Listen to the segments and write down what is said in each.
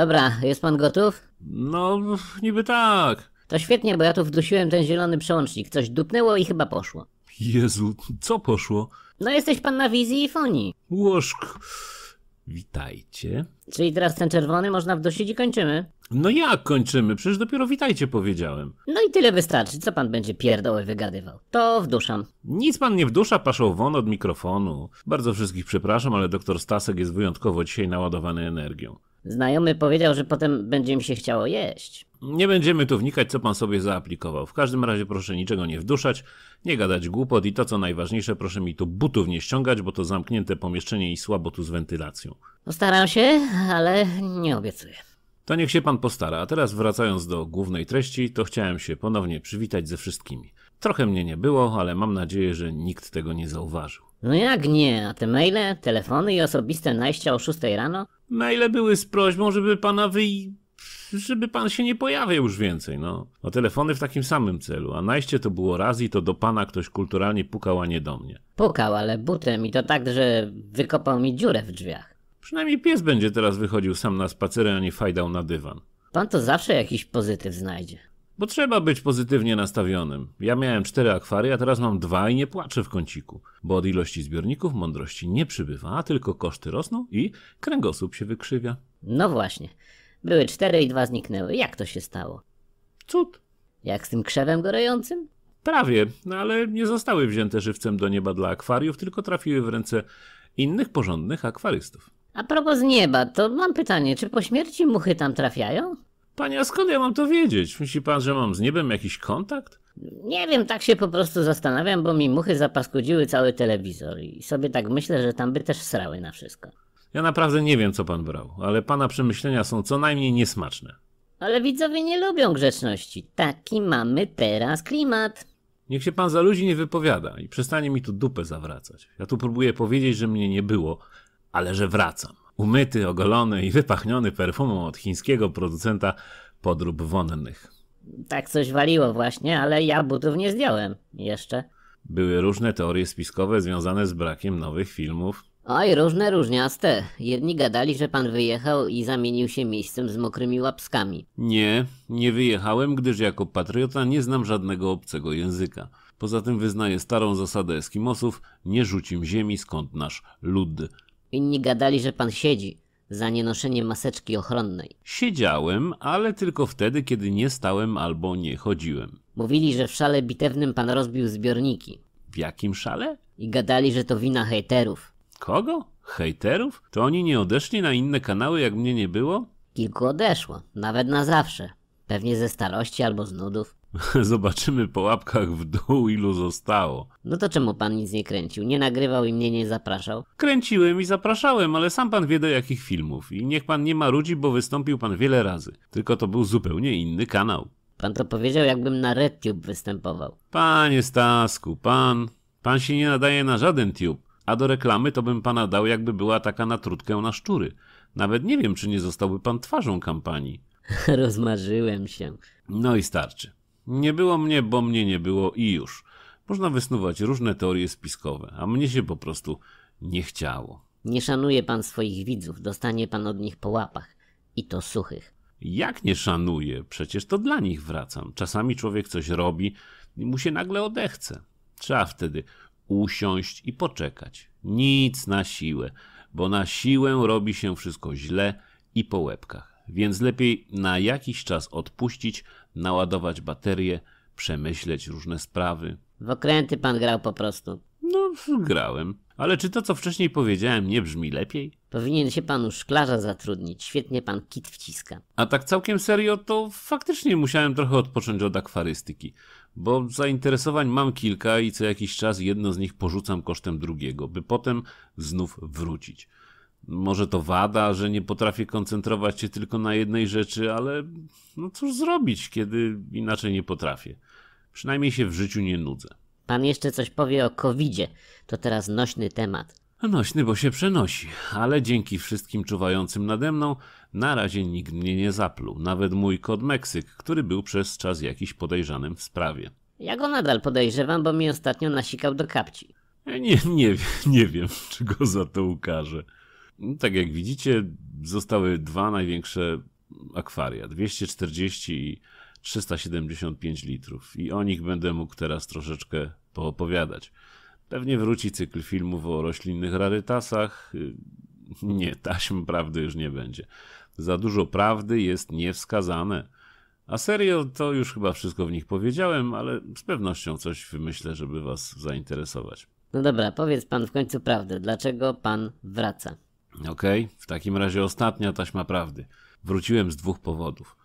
Dobra, jest pan gotów? No, niby tak. To świetnie, bo ja tu wdusiłem ten zielony przełącznik. Coś dupnęło i chyba poszło. Jezu, co poszło? No jesteś pan na wizji i fonii. Łożk. Witajcie. Czyli teraz ten czerwony można wdusić i kończymy? No jak kończymy? Przecież dopiero witajcie powiedziałem. No i tyle wystarczy. Co pan będzie pierdoły wygadywał? To wduszam. Nic pan nie wdusza, paszą won od mikrofonu. Bardzo wszystkich przepraszam, ale doktor Stasek jest wyjątkowo dzisiaj naładowany energią. Znajomy powiedział, że potem będzie mi się chciało jeść. Nie będziemy tu wnikać, co pan sobie zaaplikował. W każdym razie proszę niczego nie wduszać, nie gadać głupot i to co najważniejsze, proszę mi tu butów nie ściągać, bo to zamknięte pomieszczenie i słabo tu z wentylacją. Postaram się, ale nie obiecuję. To niech się pan postara, a teraz wracając do głównej treści, to chciałem się ponownie przywitać ze wszystkimi. Trochę mnie nie było, ale mam nadzieję, że nikt tego nie zauważył. No jak nie? A te maile, telefony i osobiste najścia o 6 rano? Maile były z prośbą, żeby pana wy, żeby pan się nie pojawiał już więcej, no. A no telefony w takim samym celu, a najście to było raz i to do pana ktoś kulturalnie pukał, a nie do mnie. Pukał, ale butem i to tak, że wykopał mi dziurę w drzwiach. Przynajmniej pies będzie teraz wychodził sam na spacery, a nie fajdał na dywan. Pan to zawsze jakiś pozytyw znajdzie. Bo trzeba być pozytywnie nastawionym. Ja miałem cztery akwary, a teraz mam dwa i nie płaczę w kąciku, bo od ilości zbiorników mądrości nie przybywa, a tylko koszty rosną i kręgosłup się wykrzywia. No właśnie. Były cztery i dwa zniknęły. Jak to się stało? Cud. Jak z tym krzewem gorejącym? Prawie, no ale nie zostały wzięte żywcem do nieba dla akwariów, tylko trafiły w ręce innych porządnych akwarystów. A propos nieba, to mam pytanie, czy po śmierci muchy tam trafiają? Panie, a skąd ja mam to wiedzieć? Myśli pan, że mam z niebem jakiś kontakt? Nie wiem, tak się po prostu zastanawiam, bo mi muchy zapaskudziły cały telewizor i sobie tak myślę, że tam by też srały na wszystko. Ja naprawdę nie wiem, co pan brał, ale pana przemyślenia są co najmniej niesmaczne. Ale widzowie nie lubią grzeczności. Taki mamy teraz klimat. Niech się pan za ludzi nie wypowiada i przestanie mi tu dupę zawracać. Ja tu próbuję powiedzieć, że mnie nie było, ale że wracam umyty, ogolony i wypachniony perfumą od chińskiego producenta podrób wonnych. Tak coś waliło właśnie, ale ja butów nie zdjąłem jeszcze. Były różne teorie spiskowe związane z brakiem nowych filmów. Oj, różne różniaste. Jedni gadali, że pan wyjechał i zamienił się miejscem z mokrymi łapskami. Nie, nie wyjechałem, gdyż jako patriota nie znam żadnego obcego języka. Poza tym wyznaję starą zasadę Eskimosów, nie rzucim ziemi skąd nasz lud. Inni gadali, że pan siedzi za nienoszenie maseczki ochronnej. Siedziałem, ale tylko wtedy, kiedy nie stałem albo nie chodziłem. Mówili, że w szale bitewnym pan rozbił zbiorniki. W jakim szale? I gadali, że to wina hejterów. Kogo? Hejterów? To oni nie odeszli na inne kanały, jak mnie nie było? Kilku odeszło, nawet na zawsze. Pewnie ze starości albo z nudów. Zobaczymy po łapkach w dół, ilu zostało. No to czemu pan nic nie kręcił? Nie nagrywał i mnie nie zapraszał? Kręciłem i zapraszałem, ale sam pan wie do jakich filmów. I niech pan nie marudzi, bo wystąpił pan wiele razy. Tylko to był zupełnie inny kanał. Pan to powiedział, jakbym na RedTube występował. Panie Stasku, pan... Pan się nie nadaje na żaden tube. A do reklamy to bym pana dał, jakby była taka natrutkę na szczury. Nawet nie wiem, czy nie zostałby pan twarzą kampanii. Rozmarzyłem się. No i starczy. Nie było mnie, bo mnie nie było i już. Można wysnuwać różne teorie spiskowe, a mnie się po prostu nie chciało. Nie szanuje pan swoich widzów, dostanie pan od nich po łapach. I to suchych. Jak nie szanuję? Przecież to dla nich wracam. Czasami człowiek coś robi i mu się nagle odechce. Trzeba wtedy usiąść i poczekać. Nic na siłę, bo na siłę robi się wszystko źle i po łebkach więc lepiej na jakiś czas odpuścić, naładować baterie, przemyśleć różne sprawy. W okręty pan grał po prostu. No, grałem. Ale czy to, co wcześniej powiedziałem, nie brzmi lepiej? Powinien się panu szklarza zatrudnić, świetnie pan kit wciska. A tak całkiem serio, to faktycznie musiałem trochę odpocząć od akwarystyki, bo zainteresowań mam kilka i co jakiś czas jedno z nich porzucam kosztem drugiego, by potem znów wrócić może to wada, że nie potrafię koncentrować się tylko na jednej rzeczy, ale no cóż zrobić, kiedy inaczej nie potrafię. Przynajmniej się w życiu nie nudzę. Pan jeszcze coś powie o covidzie. To teraz nośny temat. Nośny, bo się przenosi, ale dzięki wszystkim czuwającym nade mną, na razie nikt mnie nie zapluł. Nawet mój kod Meksyk, który był przez czas jakiś podejrzanym w sprawie. Ja go nadal podejrzewam, bo mi ostatnio nasikał do kapci. Nie, nie, nie wiem, czy go za to ukaże. No tak jak widzicie, zostały dwa największe akwaria, 240 i 375 litrów i o nich będę mógł teraz troszeczkę poopowiadać. Pewnie wróci cykl filmów o roślinnych rarytasach. Nie, taśm prawdy już nie będzie. Za dużo prawdy jest niewskazane. A serio, to już chyba wszystko w nich powiedziałem, ale z pewnością coś wymyślę, żeby was zainteresować. No dobra, powiedz pan w końcu prawdę. Dlaczego pan wraca? Okej, okay? w takim razie ostatnia taśma prawdy. Wróciłem z dwóch powodów.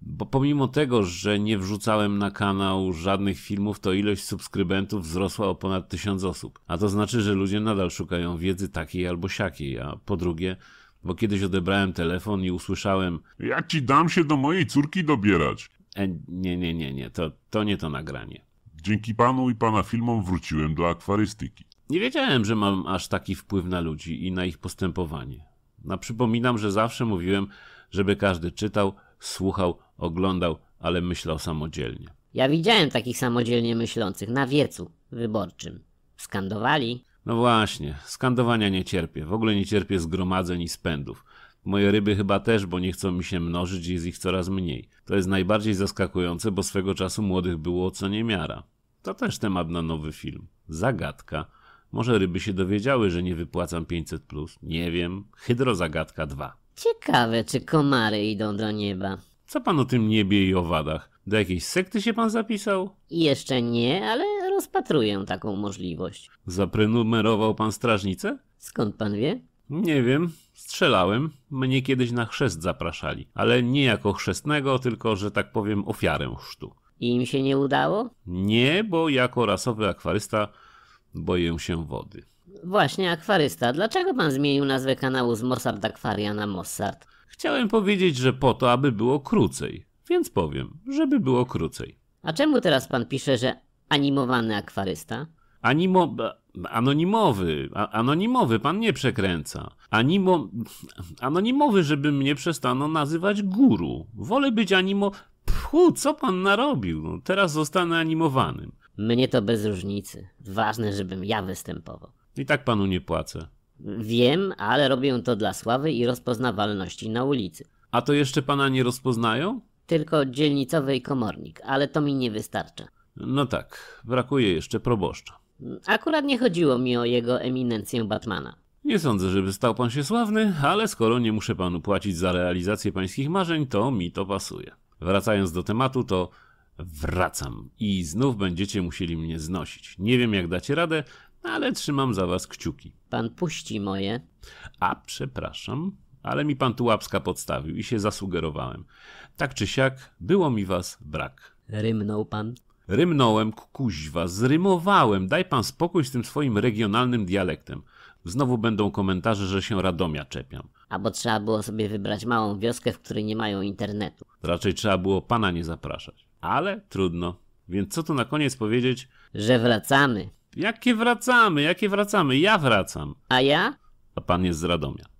Bo pomimo tego, że nie wrzucałem na kanał żadnych filmów, to ilość subskrybentów wzrosła o ponad tysiąc osób. A to znaczy, że ludzie nadal szukają wiedzy takiej albo siakiej. A po drugie, bo kiedyś odebrałem telefon i usłyszałem: Ja ci dam się do mojej córki dobierać. E, nie, nie, nie, nie, to, to nie to nagranie. Dzięki panu i pana filmom wróciłem do akwarystyki. Nie wiedziałem, że mam aż taki wpływ na ludzi i na ich postępowanie. No, przypominam, że zawsze mówiłem, żeby każdy czytał, słuchał, oglądał, ale myślał samodzielnie. Ja widziałem takich samodzielnie myślących na wiecu wyborczym. Skandowali. No właśnie, skandowania nie cierpię. W ogóle nie cierpię zgromadzeń i spędów. Moje ryby chyba też, bo nie chcą mi się mnożyć i jest ich coraz mniej. To jest najbardziej zaskakujące, bo swego czasu młodych było co niemiara. To też temat na nowy film. Zagadka może ryby się dowiedziały, że nie wypłacam 500. Plus. Nie wiem. Hydrozagadka 2. Ciekawe, czy komary idą do nieba. Co pan o tym niebie i owadach? Do jakiej sekty się pan zapisał? Jeszcze nie, ale rozpatruję taką możliwość. Zaprenumerował pan strażnicę? Skąd pan wie? Nie wiem, strzelałem. Mnie kiedyś na chrzest zapraszali, ale nie jako chrzestnego, tylko że tak powiem ofiarę chrztu. I im się nie udało? Nie, bo jako rasowy akwarysta Boję się wody. Właśnie, akwarysta, dlaczego pan zmienił nazwę kanału z Mossard Aquaria na Mossard? Chciałem powiedzieć, że po to, aby było krócej. Więc powiem, żeby było krócej. A czemu teraz pan pisze, że animowany akwarysta? Animo... Anonimowy, a, anonimowy, pan nie przekręca. Animo... Anonimowy, żeby mnie przestano nazywać guru. Wolę być animo... Pfu, co pan narobił? No, teraz zostanę animowanym. Mnie to bez różnicy. Ważne, żebym ja występował. I tak panu nie płacę. Wiem, ale robię to dla sławy i rozpoznawalności na ulicy. A to jeszcze pana nie rozpoznają? Tylko dzielnicowy i komornik, ale to mi nie wystarcza. No tak, brakuje jeszcze proboszcza. Akurat nie chodziło mi o jego eminencję Batmana. Nie sądzę, żeby stał pan się sławny, ale skoro nie muszę panu płacić za realizację pańskich marzeń, to mi to pasuje. Wracając do tematu, to wracam i znów będziecie musieli mnie znosić. Nie wiem, jak dacie radę, ale trzymam za was kciuki. Pan puści moje. A przepraszam, ale mi pan tu łapska podstawił i się zasugerowałem. Tak czy siak, było mi was brak. Rymnął pan. Rymnąłem, kuźwa, zrymowałem. Daj pan spokój z tym swoim regionalnym dialektem. Znowu będą komentarze, że się Radomia czepiam. Albo trzeba było sobie wybrać małą wioskę, w której nie mają internetu. Raczej trzeba było pana nie zapraszać ale trudno. Więc co tu na koniec powiedzieć? Że wracamy. Jakie wracamy? Jakie wracamy? Ja wracam. A ja? A pan jest z Radomia.